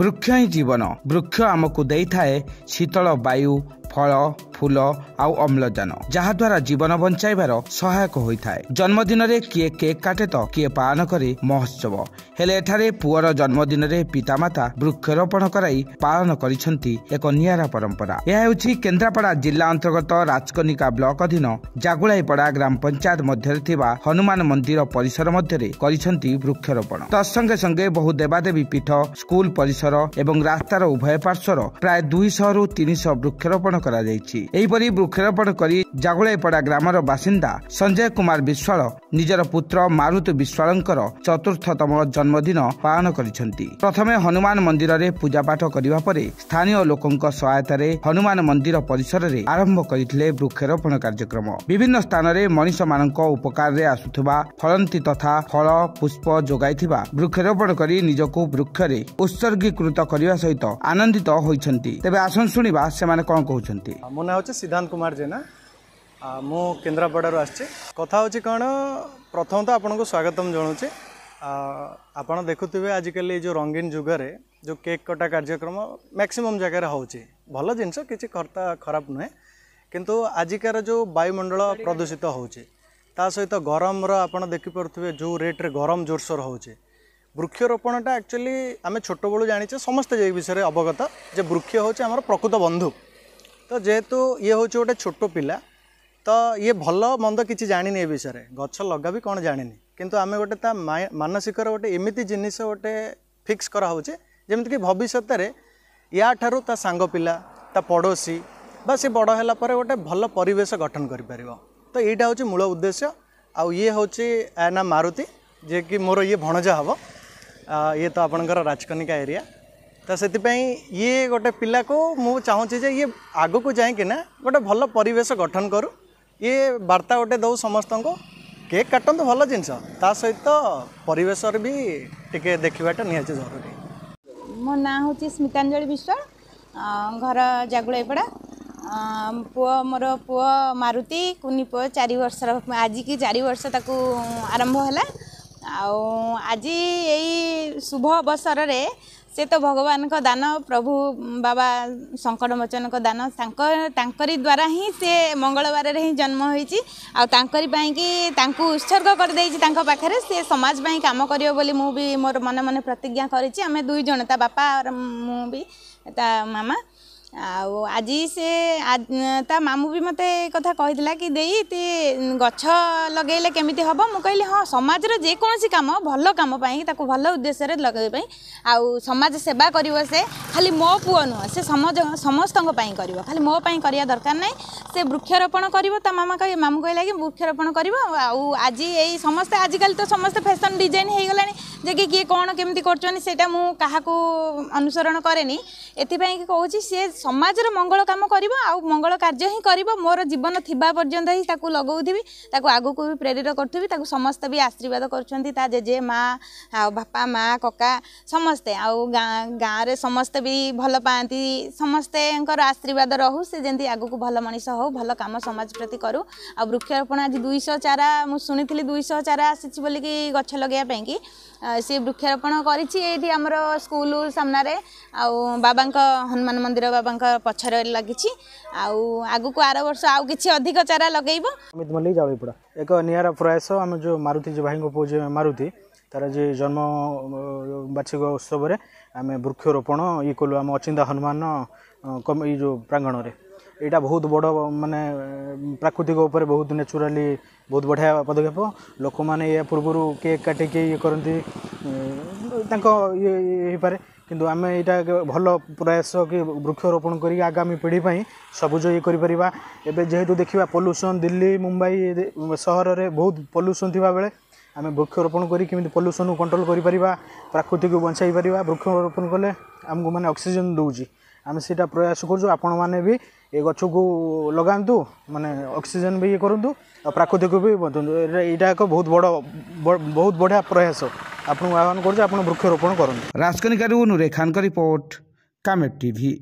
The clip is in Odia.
ବୃକ୍ଷ ହିଁ ଜୀବନ ବୃକ୍ଷ ଆମକୁ ଦେଇଥାଏ ଶୀତଳ ବାୟୁ ଫଳ ଫୁଲ ଆଉ ଅମ୍ଳଜାନ ଯାହାଦ୍ୱାରା ଜୀବନ ବଞ୍ଚାଇବାର ସହାୟକ ହୋଇଥାଏ ଜନ୍ମଦିନରେ କିଏ କେକ୍ କାଟେ ତ କିଏ ପାଳନ କରେ ମହୋତ୍ସବ ହେଲେ ଏଠାରେ ପୁଅର ଜନ୍ମଦିନରେ ପିତାମାତା ବୃକ୍ଷରୋପଣ କରାଇ ପାଳନ କରିଛନ୍ତି ଏକ ନିଆରା ପରମ୍ପରା ଏହା ହେଉଛି କେନ୍ଦ୍ରାପଡ଼ା ଜିଲ୍ଲା ଅନ୍ତର୍ଗତ ରାଜକନିକା ବ୍ଲକ ଅଧୀନ ଜାଗୁଳାଇପଡ଼ା ଗ୍ରାମ ପଞ୍ଚାୟତ ମଧ୍ୟରେ ଥିବା ହନୁମାନ ମନ୍ଦିର ପରିସର ମଧ୍ୟରେ କରିଛନ୍ତି ବୃକ୍ଷରୋପଣ ତତ୍ସଙ୍ଗେ ସଙ୍ଗେ ବହୁ ଦେବାଦେବୀ ପୀଠ ସ୍କୁଲ ପରିସର ଏବଂ ରାସ୍ତାର ଉଭୟ ପାର୍ଶ୍ୱର ପ୍ରାୟ ଦୁଇଶହରୁ ତିନିଶହ ବୃକ୍ଷରୋପଣ କରାଯାଇଛି ଏହିପରି ବୃକ୍ଷରୋପଣ କରି ଜାଗୁଳାଇପଡ଼ା ଗ୍ରାମର ବାସିନ୍ଦା ସଞ୍ଜୟ କୁମାର ବିଶ୍ୱାଳ ନିଜର ପୁତ୍ର ମାରୁତ ବିଶ୍ୱାଳଙ୍କର ଚତୁର୍ଥତମ ଜନ୍ମଦିନ ପାଳନ କରିଛନ୍ତି ପ୍ରଥମେ ହନୁମାନ ମନ୍ଦିରରେ ପୂଜାପାଠ କରିବା ପରେ ସ୍ଥାନୀୟ ଲୋକଙ୍କ ସହାୟତାରେ ହନୁମାନ ମନ୍ଦିର ପରିସରରେ ଆରମ୍ଭ କରିଥିଲେ ବୃକ୍ଷରୋପଣ କାର୍ଯ୍ୟକ୍ରମ ବିଭିନ୍ନ ସ୍ଥାନରେ ମଣିଷମାନଙ୍କ ଉପକାରରେ ଆସୁଥିବା ଫଳନ୍ତି ତଥା ଫଳ ପୁଷ୍ପ ଯୋଗାଇଥିବା ବୃକ୍ଷରୋପଣ କରି ନିଜକୁ ବୃକ୍ଷରେ ଉତ୍ସର୍ଗୀକୃତ କରିବା ସହିତ ଆନନ୍ଦିତ ହୋଇଛନ୍ତି ତେବେ ଆସନ୍ତୁ ଶୁଣିବା ସେମାନେ କ'ଣ କହୁଛନ୍ତି ମୋ ନାଁ ହେଉଛି ସିଦ୍ଧାନ୍ତ କୁମାର ଜେନା ମୁଁ କେନ୍ଦ୍ରାପଡ଼ାରୁ ଆସିଛି କଥା ହେଉଛି କ'ଣ ପ୍ରଥମତଃ ତ ଆପଣଙ୍କୁ ସ୍ୱାଗତମ ଜଣାଉଛି ଆପଣ ଦେଖୁଥିବେ ଆଜିକାଲି ଏଇ ଯେଉଁ ରଙ୍ଗୀନ ଯୁଗରେ ଯେଉଁ କେକ୍ କଟା କାର୍ଯ୍ୟକ୍ରମ ମ୍ୟାକ୍ସିମମ୍ ଜାଗାରେ ହେଉଛି ଭଲ ଜିନିଷ କିଛି କର୍ତ୍ତା ଖରାପ ନୁହେଁ କିନ୍ତୁ ଆଜିକାର ଯେଉଁ ବାୟୁମଣ୍ଡଳ ପ୍ରଦୂଷିତ ହେଉଛି ତା ସହିତ ଗରମର ଆପଣ ଦେଖିପାରୁଥିବେ ଯେଉଁ ରେଟ୍ରେ ଗରମ ଜୋରସୋର ହେଉଛି ବୃକ୍ଷରୋପଣଟା ଆକ୍ଚୁଆଲି ଆମେ ଛୋଟବେଳୁ ଜାଣିଛେ ସମସ୍ତେ ଏ ବିଷୟରେ ଅବଗତ ଯେ ବୃକ୍ଷ ହେଉଛି ଆମର ପ୍ରକୃତ ବନ୍ଧୁ ତ ଯେହେତୁ ଇଏ ହେଉଛି ଗୋଟେ ଛୋଟ ପିଲା ତ ଇଏ ଭଲ ମନ୍ଦ କିଛି ଜାଣିନି ଏ ବିଷୟରେ ଗଛ ଲଗାବି କ'ଣ ଜାଣିନି କିନ୍ତୁ ଆମେ ଗୋଟେ ତା ମାନସିକର ଗୋଟେ ଏମିତି ଜିନିଷ ଗୋଟେ ଫିକ୍ସ କରାହେଉଛି ଯେମିତିକି ଭବିଷ୍ୟତରେ ୟାଠାରୁ ତା ସାଙ୍ଗ ପିଲା ତା ପଡ଼ୋଶୀ ବା ସେ ବଡ଼ ହେଲା ପରେ ଗୋଟେ ଭଲ ପରିବେଶ ଗଠନ କରିପାରିବ ତ ଏଇଟା ହେଉଛି ମୂଳ ଉଦ୍ଦେଶ୍ୟ ଆଉ ଇଏ ହେଉଛି ଏ ନାଁ ମାରୁତି ଯିଏକି ମୋର ଇଏ ଭଣଜା ହେବ ଇଏ ତ ଆପଣଙ୍କର ରାଜକନିକା ଏରିଆ त से गे को म चाहु आगुकिना गोटे भन्नु परिवेश गठन गरौँ इ बर्ता गते दो समस्त केक काट्नु भन्नु जिनिस तासहित भिटे देखिटा निहाँ जरुरी म नै स्मिताजलि विश्व घर जुलैपडा पो मु मुति कुनै पो चार वर्ष आजिक चार वर्ष आरंभ होला ଆଉ ଆଜି ଏଇ ଶୁଭ ଅବସରରେ ସେ ତ ଭଗବାନଙ୍କ ଦାନ ପ୍ରଭୁ ବାବା ଶଙ୍କଟ ଶଙ୍କଟମୋଚନଙ୍କ ଦାନ ତାଙ୍କ ତାଙ୍କରି ଦ୍ୱାରା ହିଁ ସେ ମଙ୍ଗଳବାରରେ ହିଁ ଜନ୍ମ ହୋଇଛି ଆଉ ତାଙ୍କରି ପାଇଁକି ତାଙ୍କୁ ଉତ୍ସର୍ଗ କରିଦେଇଛି ତାଙ୍କ ପାଖରେ ସେ ସମାଜ ପାଇଁ କାମ କରିବ ବୋଲି ମୁଁ ବି ମୋର ମନେ ମନେ ପ୍ରତିଜ୍ଞା କରିଛି ଆମେ ଦୁଇ ଜଣ ତା ବାପା ମୁଁ ବି ତା ମାମା ଆଉ ଆଜି ସେ ତା ମାମୁଁ ବି ମୋତେ କଥା କହିଥିଲା କି ଦେଇ ତି ଗଛ ଲଗେଇଲେ କେମିତି ହେବ ମୁଁ କହିଲି ହଁ ସମାଜର ଯେକୌଣସି କାମ ଭଲ କାମ ପାଇଁ ତାକୁ ଭଲ ଉଦ୍ଦେଶ୍ୟରେ ଲଗେଇବା ପାଇଁ ଆଉ ସମାଜ ସେବା କରିବ ସେ ଖାଲି ମୋ ପୁଅ ନୁହଁ ସେ ସମାଜ ସମସ୍ତଙ୍କ ପାଇଁ କରିବ ଖାଲି ମୋ ପାଇଁ କରିବା ଦରକାର ନାହିଁ ସେ ବୃକ୍ଷରୋପଣ କରିବ ତା ମାମା କହି ମାମୁଁ କହିଲା କି ବୃକ୍ଷରୋପଣ କରିବ ଆଉ ଆଜି ଏଇ ସମସ୍ତେ ଆଜିକାଲି ତ ସମସ୍ତେ ଫ୍ୟାସନ୍ ଡିଜାଇନ୍ ହୋଇଗଲାଣି ଯେ କି କିଏ କ'ଣ କେମିତି କରୁଛନ୍ତି ସେଇଟା ମୁଁ କାହାକୁ ଅନୁସରଣ କରେନି ଏଥିପାଇଁ କହୁଛି ସିଏ ସମାଜର ମଙ୍ଗଳ କାମ କରିବ ଆଉ ମଙ୍ଗଳ କାର୍ଯ୍ୟ ହିଁ କରିବ ମୋର ଜୀବନ ଥିବା ପର୍ଯ୍ୟନ୍ତ ହିଁ ତାକୁ ଲଗାଉଥିବି ତାକୁ ଆଗକୁ ବି ପ୍ରେରିତ କରୁଥିବି ତାକୁ ସମସ୍ତେ ବି ଆଶୀର୍ବାଦ କରୁଛନ୍ତି ତା ଜେଜେ ମା ଆଉ ବାପା ମା କକା ସମସ୍ତେ ଆଉ ଗାଁରେ ସମସ୍ତେ ବି ଭଲ ପାଆନ୍ତି ସମସ୍ତଙ୍କର ଆଶୀର୍ବାଦ ରହୁ ସେ ଯେମିତି ଆଗକୁ ଭଲ ମଣିଷ ହଉ ଭଲ କାମ ସମାଜ ପ୍ରତି କରୁ ଆଉ ବୃକ୍ଷରୋପଣ ଆଜି ଦୁଇଶହ ଚାରା ମୁଁ ଶୁଣିଥିଲି ଦୁଇଶହ ଚାରା ଆସିଛି ବୋଲିକି ଗଛ ଲଗାଇବା ପାଇଁକି ସେ ବୃକ୍ଷରୋପଣ କରିଛି ଏଇଠି ଆମର ସ୍କୁଲ ସାମ୍ନାରେ ଆଉ ବାବାଙ୍କ ହନୁମାନ ମନ୍ଦିର ବାବାଙ୍କ ତାଙ୍କ ପଛରେ ଲାଗିଛି ଆଉ ଆଗକୁ ଆର ବର୍ଷ ଆଉ କିଛି ଅଧିକ ଚାରା ଲଗେଇବ ଅମିତ ମଲ୍ଲିକ ଜାଉଳିପଡ଼ା ଏକ ନିଆରା ପ୍ରୟାସ ଆମେ ଯେଉଁ ମାରୁତି ଯେ ଭାଇଙ୍କ ପୁଅ ଯେ ମାରୁତି ତାର ଯେ ଜନ୍ମ ବାର୍ଷିକ ଉତ୍ସବରେ ଆମେ ବୃକ୍ଷରୋପଣ ଇଏ କଲୁ ଆମ ଅଚିନ୍ତା ହନୁମାନ ଏଇ ଯେଉଁ ପ୍ରାଙ୍ଗଣରେ ଏଇଟା ବହୁତ ବଡ଼ ମାନେ ପ୍ରାକୃତିକ ଉପରେ ବହୁତ ନ୍ୟାଚୁରାଲି ବହୁତ ବଢ଼ିଆ ପଦକ୍ଷେପ ଲୋକମାନେ ଏହା ପୂର୍ବରୁ କେକ୍ କାଟିକି ଇଏ କରନ୍ତି ତାଙ୍କ ଇଏ ହେଇପାରେ କିନ୍ତୁ ଆମେ ଏଇଟା ଭଲ ପ୍ରୟାସ କି ବୃକ୍ଷରୋପଣ କରିକି ଆଗାମୀ ପିଢ଼ି ପାଇଁ ସବୁଜ ଇଏ କରିପାରିବା ଏବେ ଯେହେତୁ ଦେଖିବା ପଲ୍ୟୁସନ୍ ଦିଲ୍ଲୀ ମୁମ୍ବାଇ ସହରରେ ବହୁତ ପଲ୍ୟୁସନ୍ ଥିବାବେଳେ ଆମେ ବୃକ୍ଷରୋପଣ କରି କେମିତି ପଲ୍ୟୁସନ୍କୁ କଣ୍ଟ୍ରୋଲ୍ କରିପାରିବା ପ୍ରାକୃତିକୁ ବଞ୍ଚାଇ ପାରିବା ବୃକ୍ଷରୋପଣ କଲେ ଆମକୁ ମାନେ ଅକ୍ସିଜେନ୍ ଦେଉଛି ଆମେ ସେଇଟା ପ୍ରୟାସ କରୁଛୁ ଆପଣମାନେ ବି ଏ ଗଛକୁ ଲଗାନ୍ତୁ ମାନେ ଅକ୍ସିଜେନ୍ ବି ଇଏ କରନ୍ତୁ ଆଉ ପ୍ରାକୃତିକୁ ବି ବଞ୍ଚନ୍ତୁ ଏଇଟା ଏକ ବହୁତ ବଡ଼ ବହୁତ ବଢ଼ିଆ ପ୍ରୟାସ ଆପଣଙ୍କୁ ଆହ୍ୱାନ କରୁଛୁ ଆପଣ ବୃକ୍ଷରୋପଣ କରନ୍ତୁ ରାଜକନିକାରୁ ନୁରେ ଖାନଙ୍କ ରିପୋର୍ଟ କାମେଟ୍ ଟିଭି